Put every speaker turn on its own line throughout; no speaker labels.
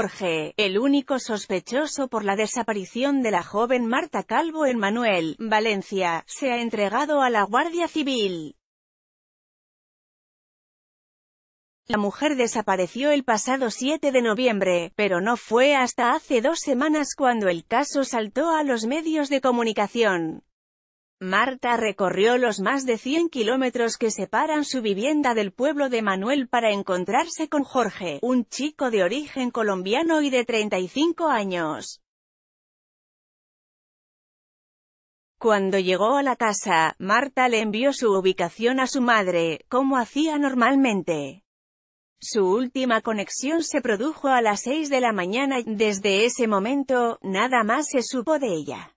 Jorge, el único sospechoso por la desaparición de la joven Marta Calvo en Manuel, Valencia, se ha entregado a la Guardia Civil. La mujer desapareció el pasado 7 de noviembre, pero no fue hasta hace dos semanas cuando el caso saltó a los medios de comunicación. Marta recorrió los más de 100 kilómetros que separan su vivienda del pueblo de Manuel para encontrarse con Jorge, un chico de origen colombiano y de 35 años. Cuando llegó a la casa, Marta le envió su ubicación a su madre, como hacía normalmente. Su última conexión se produjo a las 6 de la mañana, y, desde ese momento, nada más se supo de ella.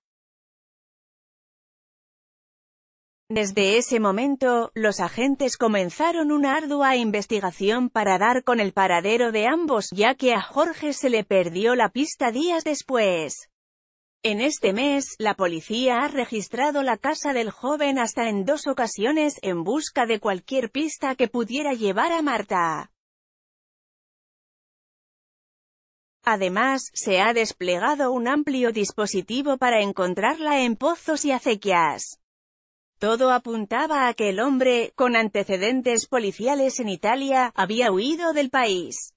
Desde ese momento, los agentes comenzaron una ardua investigación para dar con el paradero de ambos, ya que a Jorge se le perdió la pista días después. En este mes, la policía ha registrado la casa del joven hasta en dos ocasiones, en busca de cualquier pista que pudiera llevar a Marta. Además, se ha desplegado un amplio dispositivo para encontrarla en pozos y acequias. Todo apuntaba a que el hombre, con antecedentes policiales en Italia, había huido del país.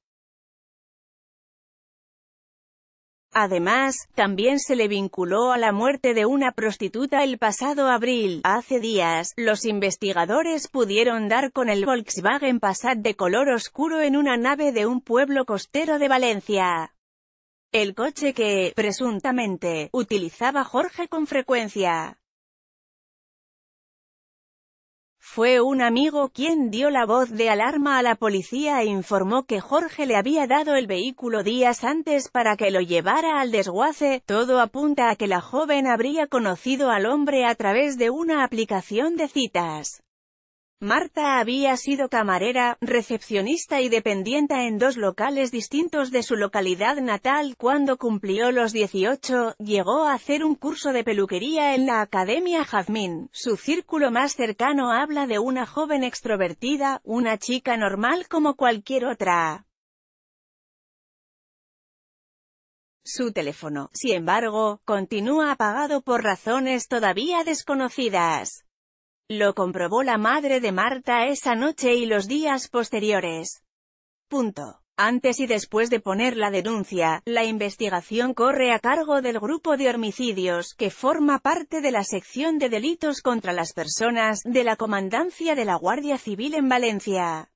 Además, también se le vinculó a la muerte de una prostituta el pasado abril. Hace días, los investigadores pudieron dar con el Volkswagen Passat de color oscuro en una nave de un pueblo costero de Valencia. El coche que, presuntamente, utilizaba Jorge con frecuencia. Fue un amigo quien dio la voz de alarma a la policía e informó que Jorge le había dado el vehículo días antes para que lo llevara al desguace. Todo apunta a que la joven habría conocido al hombre a través de una aplicación de citas. Marta había sido camarera, recepcionista y dependienta en dos locales distintos de su localidad natal. Cuando cumplió los 18, llegó a hacer un curso de peluquería en la Academia Jazmín. Su círculo más cercano habla de una joven extrovertida, una chica normal como cualquier otra. Su teléfono, sin embargo, continúa apagado por razones todavía desconocidas. Lo comprobó la madre de Marta esa noche y los días posteriores. Punto. Antes y después de poner la denuncia, la investigación corre a cargo del grupo de homicidios, que forma parte de la sección de delitos contra las personas, de la Comandancia de la Guardia Civil en Valencia.